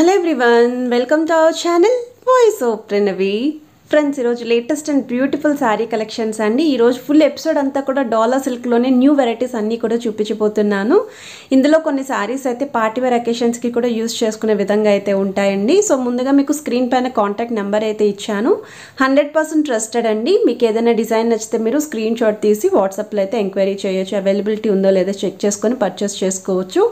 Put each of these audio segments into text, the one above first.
Hello everyone, welcome to our channel Voice of Pranavi. Friends ఈరోజు latest and beautiful sari collections అండి ఈరోజు full episode అంతా కూడా dollar సిల్క్లోనే new varieties అన్నీ కూడా చూపించబోతున్నాను ఇందులో కొన్ని శారీస్ అయితే పార్టీవేర్ అకేషన్స్కి కూడా యూస్ చేసుకునే విధంగా అయితే ఉంటాయండి సో ముందుగా మీకు స్క్రీన్ పైన కాంటాక్ట్ నెంబర్ అయితే ఇచ్చాను హండ్రెడ్ పర్సెంట్ ట్రస్టెడ్ అండి మీకు ఏదైనా డిజైన్ నచ్చితే మీరు స్క్రీన్ షాట్ తీసి వాట్సాప్లో అయితే ఎంక్వైరీ చేయొచ్చు అవైలబిలిటీ ఉందో లేదో చెక్ చేసుకొని పర్చేస్ చేసుకోవచ్చు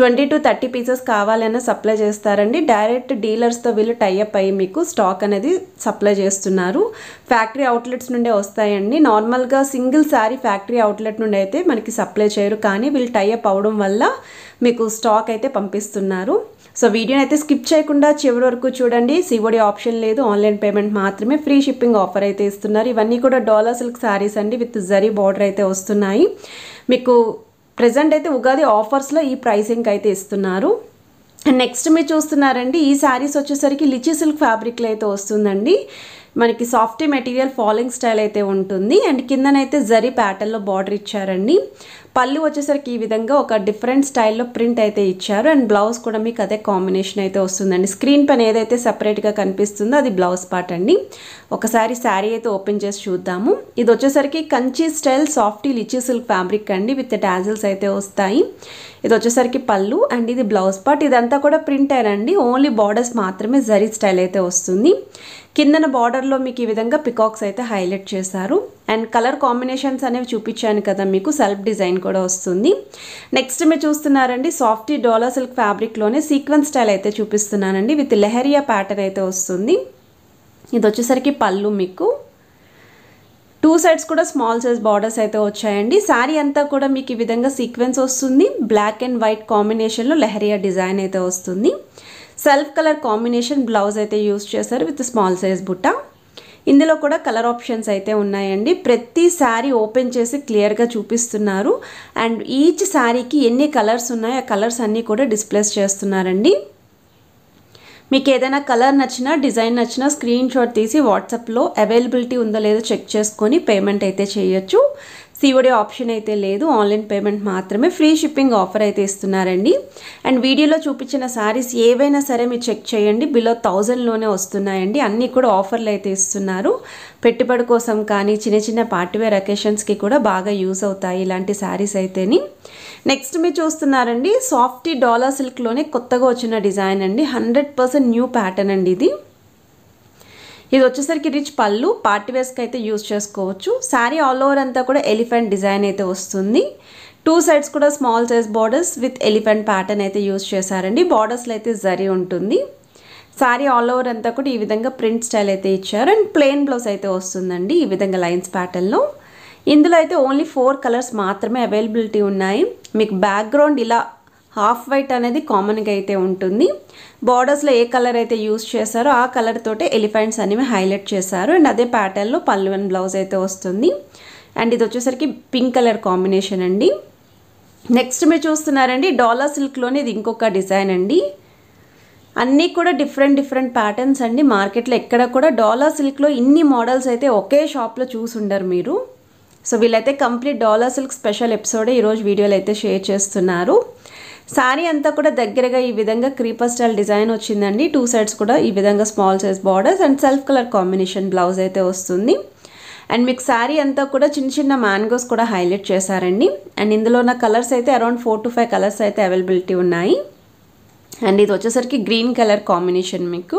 ట్వంటీ టు థర్టీ పీసెస్ కావాలైనా సప్లై చేస్తారండి డైరెక్ట్ డీలర్స్తో వీళ్ళు టైఅప్ అయ్యి మీకు స్టాక్ అనేది సప్లై చేస్తారు చేస్తున్నారు ఫ్యాక్టరీ అవుట్లెట్స్ నుండే వస్తాయండి నార్మల్గా సింగిల్ శారీ ఫ్యాక్టరీ అవుట్లెట్ నుండి అయితే మనకి సప్లై చేయరు కానీ వీళ్ళు టైఅప్ అవ్వడం వల్ల మీకు స్టాక్ అయితే పంపిస్తున్నారు సో వీడియోని అయితే స్కిప్ చేయకుండా చివరి వరకు చూడండి సివోడి ఆప్షన్ లేదు ఆన్లైన్ పేమెంట్ మాత్రమే ఫ్రీ షిప్పింగ్ ఆఫర్ అయితే ఇస్తున్నారు ఇవన్నీ కూడా డాలర్ సిల్క్ శారీస్ అండి విత్ జరీ బార్డర్ అయితే వస్తున్నాయి మీకు ప్రజెంట్ అయితే ఉగాది ఆఫర్స్లో ఈ ప్రైసింగ్ అయితే ఇస్తున్నారు నెక్స్ట్ మీరు చూస్తున్నారండి ఈ శారీస్ వచ్చేసరికి లిచీ సిల్క్ ఫ్యాబ్రిక్లో అయితే వస్తుందండి మనకి సాఫ్టీ మెటీరియల్ ఫాలోయింగ్ స్టైల్ అయితే ఉంటుంది అండ్ కిందనైతే జరి ప్యాటర్న్లో బార్డర్ ఇచ్చారండి పళ్ళు వచ్చేసరికి ఈ విధంగా ఒక డిఫరెంట్ స్టైల్లో ప్రింట్ అయితే ఇచ్చారు అండ్ బ్లౌజ్ కూడా మీకు అదే కాంబినేషన్ అయితే వస్తుందండి స్క్రీన్ పైన ఏదైతే సపరేట్గా కనిపిస్తుందో అది బ్లౌజ్ పార్ట్ అండి ఒకసారి శారీ అయితే ఓపెన్ చేసి చూద్దాము ఇది వచ్చేసరికి Kanchi style softy lichi silk fabric అండి విత్ టాజిల్స్ అయితే వస్తాయి ఇది వచ్చేసరికి పళ్ళు అండ్ ఇది బ్లౌజ్ పార్ట్ ఇదంతా కూడా ప్రింట్ అండి ఓన్లీ బార్డర్స్ మాత్రమే జరీ స్టైల్ అయితే వస్తుంది కిందన బార్డర్లో మీకు ఈ విధంగా పికాక్స్ అయితే హైలైట్ చేశారు అండ్ కలర్ కాంబినేషన్స్ అనేవి చూపించాను కదా మీకు సెల్ఫ్ డిజైన్ కూడా వస్తుంది నెక్స్ట్ మీరు చూస్తున్నారండి సాఫ్టీ డోలా సిల్క్ ఫ్యాబ్రిక్లోనే సీక్వెన్స్ స్టైల్ అయితే చూపిస్తున్నానండి విత్ లెహరియా ప్యాటర్న్ అయితే వస్తుంది ఇది వచ్చేసరికి పళ్ళు మీకు టూ సైడ్స్ కూడా స్మాల్ సైజ్ బార్డర్స్ అయితే వచ్చాయండి శారీ అంతా కూడా మీకు ఈ విధంగా సీక్వెన్స్ వస్తుంది బ్లాక్ అండ్ వైట్ కాంబినేషన్లో లెహరియా డిజైన్ అయితే వస్తుంది సెల్ఫ్ కలర్ కాంబినేషన్ బ్లౌజ్ అయితే యూస్ చేశారు విత్ స్మాల్ సైజ్ బుట్ట ఇందులో కూడా కలర్ ఆప్షన్స్ అయితే ఉన్నాయండి ప్రతి శారీ ఓపెన్ చేసి క్లియర్గా చూపిస్తున్నారు అండ్ ఈచ్ శారీకి ఎన్ని కలర్స్ ఉన్నాయో ఆ కలర్స్ అన్నీ కూడా డిస్ప్లేస్ చేస్తున్నారండి మీకు ఏదైనా కలర్ నచ్చినా డిజైన్ నచ్చినా స్క్రీన్ షాట్ తీసి వాట్సాప్లో అవైలబిలిటీ ఉందో లేదో చెక్ చేసుకొని పేమెంట్ అయితే చేయొచ్చు సిఓడి ఆప్షన్ అయితే లేదు ఆన్లైన్ పేమెంట్ మాత్రమే ఫ్రీ షిప్పింగ్ ఆఫర్ అయితే ఇస్తున్నారండి అండ్ వీడియోలో చూపించిన శారీస్ ఏవైనా సరే మీరు చెక్ చేయండి బిలో థౌజండ్లోనే వస్తున్నాయండి అన్నీ కూడా ఆఫర్లు అయితే ఇస్తున్నారు పెట్టుబడి కోసం కానీ చిన్న చిన్న పార్టీవేర్ అకేషన్స్కి కూడా బాగా యూస్ అవుతాయి ఇలాంటి శారీస్ అయితేని నెక్స్ట్ మీరు చూస్తున్నారండి సాఫ్టీ డాలర్ సిల్క్లోనే కొత్తగా వచ్చిన డిజైన్ అండి హండ్రెడ్ పర్సెంట్ న్యూ ప్యాటర్న్ అండి ఇది ఇది వచ్చేసరికి రిచ్ పళ్ళు పార్టీ వేస్కి అయితే యూస్ చేసుకోవచ్చు శారీ ఆల్ ఓవర్ అంతా కూడా ఎలిఫెంట్ డిజైన్ అయితే వస్తుంది టూ సైడ్స్ కూడా small size borders with elephant pattern అయితే యూస్ చేశారండి బార్డర్స్లో అయితే జరి ఉంటుంది శారీ ఆల్ ఓవర్ అంతా కూడా ఈ విధంగా ప్రింట్ స్టైల్ అయితే ఇచ్చారు అండ్ ప్లెయిన్ బ్లౌజ్ అయితే వస్తుందండి ఈ విధంగా లైన్స్ ప్యాటర్న్లో ఇందులో అయితే ఓన్లీ ఫోర్ కలర్స్ మాత్రమే అవైలబిలిటీ ఉన్నాయి మీకు బ్యాక్గ్రౌండ్ ఇలా హాఫ్ వైట్ అనేది కామన్గా అయితే ఉంటుంది బార్డర్స్లో ఏ కలర్ అయితే యూస్ చేశారో ఆ కలర్ తోటే ఎలిఫెంట్స్ అనేవి హైలైట్ చేశారు అండ్ అదే ప్యాటర్న్లో పళ్ళు అండ్ బ్లౌజ్ అయితే వస్తుంది అండ్ ఇది వచ్చేసరికి పింక్ కలర్ కాంబినేషన్ అండి నెక్స్ట్ మీరు చూస్తున్నారండి డాలర్ సిల్క్లోనే ఇది ఇంకొక డిజైన్ అండి అన్నీ కూడా డిఫరెంట్ డిఫరెంట్ ప్యాటర్న్స్ అండి మార్కెట్లో ఎక్కడ కూడా డాలర్ సిల్క్లో ఇన్ని మోడల్స్ అయితే ఒకే షాప్లో చూసుండరు మీరు సో వీళ్ళైతే కంప్లీట్ డాలర్ సిల్క్ స్పెషల్ ఎపిసోడే ఈరోజు వీడియోలు అయితే షేర్ చేస్తున్నారు శారీ అంతా కూడా దగ్గరగా ఈ విధంగా క్రీపర్ స్టైల్ డిజైన్ వచ్చిందండి టూ సైడ్స్ కూడా ఈ విధంగా small size borders and self colour combination blouse అయితే వస్తుంది అండ్ మీకు శారీ అంతా కూడా చిన్న చిన్న మ్యాంగోస్ కూడా హైలైట్ చేశారండి అండ్ ఇందులో ఉన్న కలర్స్ అయితే around four to five colours అయితే అవైలబిలిటీ ఉన్నాయి అండ్ ఇది వచ్చేసరికి గ్రీన్ కలర్ కాంబినేషన్ మీకు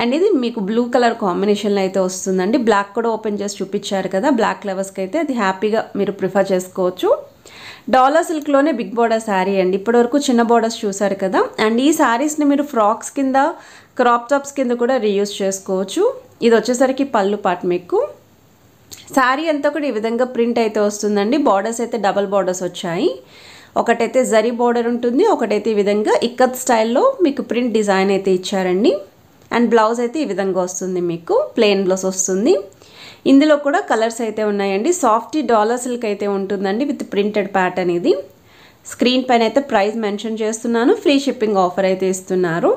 అండ్ ఇది మీకు బ్లూ కలర్ కాంబినేషన్లో అయితే వస్తుందండి బ్లాక్ కూడా ఓపెన్ చేసి చూపించారు కదా బ్లాక్ లెవర్స్కి అయితే అది హ్యాపీగా మీరు ప్రిఫర్ చేసుకోవచ్చు డాలర్ సిల్క్లోనే బిగ్ బోర్డర్ శారీ అండి ఇప్పటివరకు చిన్న బోర్డర్స్ చూసారు కదా అండ్ ఈ శారీస్ని మీరు ఫ్రాక్స్ కింద క్రాప్ టాప్స్ కింద కూడా రీయూస్ చేసుకోవచ్చు ఇది వచ్చేసరికి పళ్ళు పాట మీకు శారీ అంతా కూడా ఈ విధంగా ప్రింట్ అయితే వస్తుందండి బార్డర్స్ అయితే డబల్ బార్డర్స్ వచ్చాయి ఒకటైతే జరీ బార్డర్ ఉంటుంది ఒకటైతే ఈ విధంగా ఇక్కత్ స్టైల్లో మీకు ప్రింట్ డిజైన్ అయితే ఇచ్చారండి అండ్ బ్లౌజ్ అయితే ఈ విధంగా వస్తుంది మీకు ప్లెయిన్ బ్లౌజ్ వస్తుంది ఇందులో కూడా కలర్స్ అయితే ఉన్నాయండి సాఫ్టీ డాలర్ సిల్క్ అయితే ఉంటుందండి విత్ ప్రింటెడ్ ప్యాటర్న్ ఇది స్క్రీన్ పైన అయితే ప్రైస్ మెన్షన్ చేస్తున్నాను ఫ్రీ షిప్పింగ్ ఆఫర్ అయితే ఇస్తున్నారు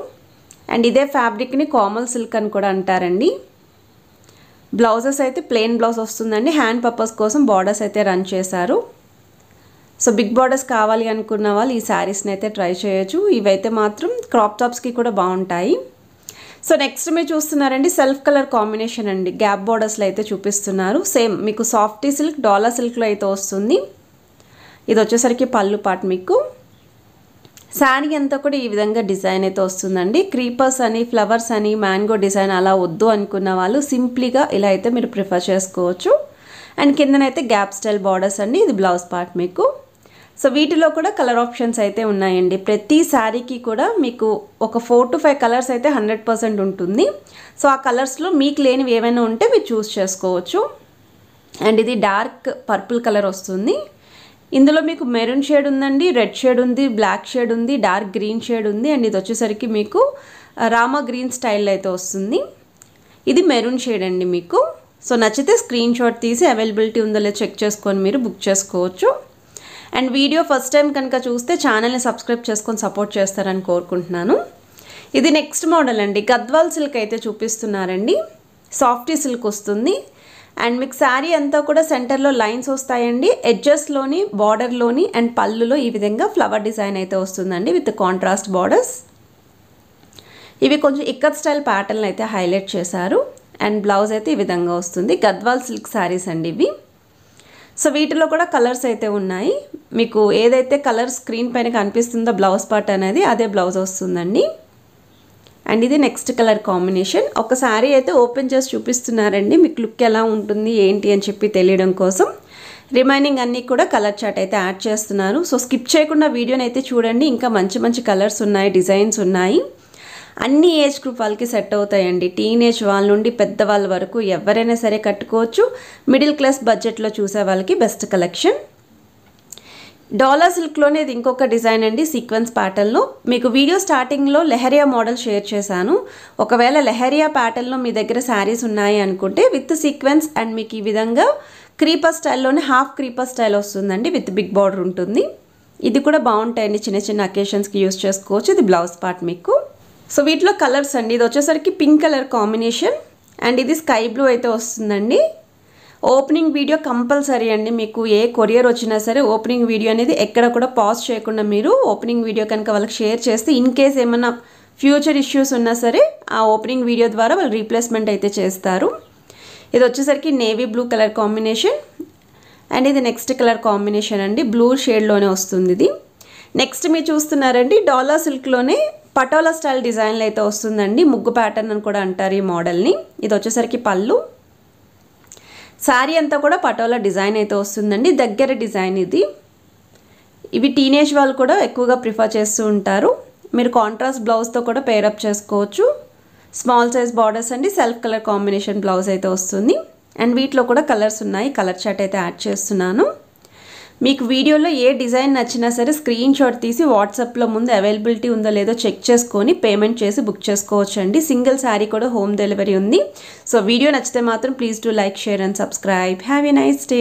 అండ్ ఇదే ఫ్యాబ్రిక్ని కామల్ సిల్క్ అని కూడా అంటారండి బ్లౌజెస్ అయితే ప్లెయిన్ బ్లౌజ్ వస్తుందండి హ్యాండ్ పర్పస్ కోసం బార్డర్స్ అయితే రన్ చేశారు సో బిగ్ బార్డర్స్ కావాలి అనుకున్న వాళ్ళు ఈ శారీస్ని అయితే ట్రై చేయొచ్చు ఇవైతే మాత్రం క్రాప్ టాప్స్కి కూడా బాగుంటాయి సో నెక్స్ట్ మీరు చూస్తున్నారండి సెల్ఫ్ కలర్ కాంబినేషన్ అండి గ్యాప్ బార్డర్స్లో అయితే చూపిస్తున్నారు సేమ్ మీకు సాఫ్టీ సిల్క్ డాలా సిల్క్లో అయితే వస్తుంది ఇది వచ్చేసరికి పళ్ళు పాట మీకు శారీ అంతా కూడా ఈ విధంగా డిజైన్ అయితే వస్తుందండి క్రీపర్స్ అని ఫ్లవర్స్ అని మ్యాంగో డిజైన్ అలా వద్దు అనుకున్న వాళ్ళు సింప్లీగా ఇలా అయితే మీరు ప్రిఫర్ చేసుకోవచ్చు అండ్ కిందనైతే గ్యాప్ స్టైల్ బార్డర్స్ అండి ఇది బ్లౌజ్ పార్ట్ మీకు సో వీటిలో కూడా కలర్ ఆప్షన్స్ అయితే ఉన్నాయండి ప్రతి శారీకి కూడా మీకు ఒక ఫోర్ టు ఫైవ్ కలర్స్ అయితే హండ్రెడ్ పర్సెంట్ ఉంటుంది సో ఆ కలర్స్లో మీకు లేనివి ఏమైనా ఉంటే మీరు చూస్ చేసుకోవచ్చు అండ్ ఇది డార్క్ పర్పుల్ కలర్ వస్తుంది ఇందులో మీకు మెరూన్ షేడ్ ఉందండి రెడ్ షేడ్ ఉంది బ్లాక్ షేడ్ ఉంది డార్క్ గ్రీన్ షేడ్ ఉంది అండ్ ఇది వచ్చేసరికి మీకు రామా గ్రీన్ స్టైల్ అయితే వస్తుంది ఇది మెరూన్ షేడ్ అండి మీకు సో నచ్చితే స్క్రీన్ షాట్ తీసి అవైలబిలిటీ ఉందో చెక్ చేసుకొని మీరు బుక్ చేసుకోవచ్చు అండ్ వీడియో ఫస్ట్ టైం కనుక చూస్తే ఛానల్ని సబ్స్క్రైబ్ చేసుకొని సపోర్ట్ చేస్తారని కోరుకుంటున్నాను ఇది నెక్స్ట్ మోడల్ అండి గద్వాల్ సిల్క్ అయితే చూపిస్తున్నారండి సాఫ్టీ సిల్క్ వస్తుంది అండ్ మీకు శారీ అంతా కూడా సెంటర్లో లైన్స్ వస్తాయండి ఎడ్జెస్లోని బార్డర్లోని అండ్ పళ్ళులో ఈ విధంగా ఫ్లవర్ డిజైన్ అయితే వస్తుందండి విత్ కాంట్రాస్ట్ బార్డర్స్ ఇవి కొంచెం ఇక్కత్ స్టైల్ ప్యాటర్న్ అయితే హైలైట్ చేశారు అండ్ బ్లౌజ్ అయితే ఈ విధంగా వస్తుంది గద్వాల్ సిల్క్ శారీస్ అండి ఇవి సో వీటిలో కూడా కలర్స్ అయితే ఉన్నాయి మీకు ఏదైతే కలర్ స్క్రీన్ పైన కనిపిస్తుందో బ్లౌజ్ పార్ట్ అనేది అదే బ్లౌజ్ వస్తుందండి అండ్ ఇది నెక్స్ట్ కలర్ కాంబినేషన్ ఒక అయితే ఓపెన్ చేసి చూపిస్తున్నారండి మీకు లుక్ ఎలా ఉంటుంది ఏంటి అని చెప్పి తెలియడం కోసం రిమైనింగ్ అన్నీ కూడా కలర్ చార్ట్ అయితే యాడ్ చేస్తున్నారు సో స్కిప్ చేయకుండా వీడియోని అయితే చూడండి ఇంకా మంచి మంచి కలర్స్ ఉన్నాయి డిజైన్స్ ఉన్నాయి అన్ని ఏజ్ గ్రూప్ వాళ్ళకి సెట్ అవుతాయండి టీనేజ్ వాళ్ళ నుండి పెద్దవాళ్ళ వరకు ఎవరైనా సరే కట్టుకోవచ్చు మిడిల్ క్లాస్ బడ్జెట్లో చూసే వాళ్ళకి బెస్ట్ కలెక్షన్ డాలర్ సిల్క్లోనే ఇది ఇంకొక డిజైన్ అండి సీక్వెన్స్ ప్యాటర్న్లో మీకు వీడియో స్టార్టింగ్లో లెహరియా మోడల్ షేర్ చేశాను ఒకవేళ లెహరియా ప్యాటర్న్లో మీ దగ్గర శారీస్ ఉన్నాయి అనుకుంటే విత్ సీక్వెన్స్ అండ్ మీకు ఈ విధంగా క్రీపర్ స్టైల్లోనే హాఫ్ క్రీపర్ స్టైల్ వస్తుందండి విత్ బిగ్ బార్డర్ ఉంటుంది ఇది కూడా బాగుంటాయండి చిన్న చిన్న అకేషన్స్కి యూస్ చేసుకోవచ్చు ఇది బ్లౌజ్ పార్ట్ మీకు సో వీటిలో కలర్స్ అండి ఇది వచ్చేసరికి పింక్ కలర్ కాంబినేషన్ అండ్ ఇది స్కై బ్లూ అయితే వస్తుందండి ఓపెనింగ్ వీడియో కంపల్సరీ అండి మీకు ఏ కొరియర్ వచ్చినా సరే ఓపెనింగ్ వీడియో అనేది ఎక్కడ కూడా పాజ్ చేయకుండా మీరు ఓపెనింగ్ వీడియో కనుక వాళ్ళకి షేర్ చేస్తే ఇన్ కేస్ ఏమైనా ఫ్యూచర్ ఇష్యూస్ ఉన్నా సరే ఆ ఓపెనింగ్ వీడియో ద్వారా వాళ్ళు రీప్లేస్మెంట్ అయితే చేస్తారు ఇది వచ్చేసరికి navy blue colour combination and ఇది నెక్స్ట్ కలర్ కాంబినేషన్ అండి బ్లూ షేడ్లోనే వస్తుంది ఇది నెక్స్ట్ మీరు చూస్తున్నారండి డాలా సిల్క్లోనే పటోలా స్టైల్ డిజైన్లు అయితే వస్తుందండి ముగ్గు ప్యాటర్న్ అని కూడా అంటారు ఈ మోడల్ని ఇది వచ్చేసరికి పళ్ళు శారీ అంతా కూడా పటోలా డిజైన్ అయితే వస్తుందండి దగ్గర డిజైన్ ఇది ఇవి టీనేజ్ వాళ్ళు కూడా ఎక్కువగా ప్రిఫర్ చేస్తూ ఉంటారు మీరు కాంట్రాస్ట్ బ్లౌజ్తో కూడా పేరప్ చేసుకోవచ్చు స్మాల్ సైజ్ బార్డర్స్ అండి సెల్ఫ్ కలర్ కాంబినేషన్ బ్లౌజ్ అయితే వస్తుంది అండ్ వీటిలో కూడా కలర్స్ ఉన్నాయి కలర్ చాట్ అయితే యాడ్ చేస్తున్నాను మీకు వీడియోలో ఏ డిజైన్ నచ్చినా సరే స్క్రీన్ షాట్ తీసి వాట్సాప్లో ముందు అవైలబిలిటీ ఉందో లేదో చెక్ చేసుకొని పేమెంట్ చేసి బుక్ చేసుకోవచ్చండి సింగిల్ శారీ కూడా హోమ్ డెలివరీ ఉంది సో వీడియో నచ్చితే మాత్రం please to like share and subscribe have a nice day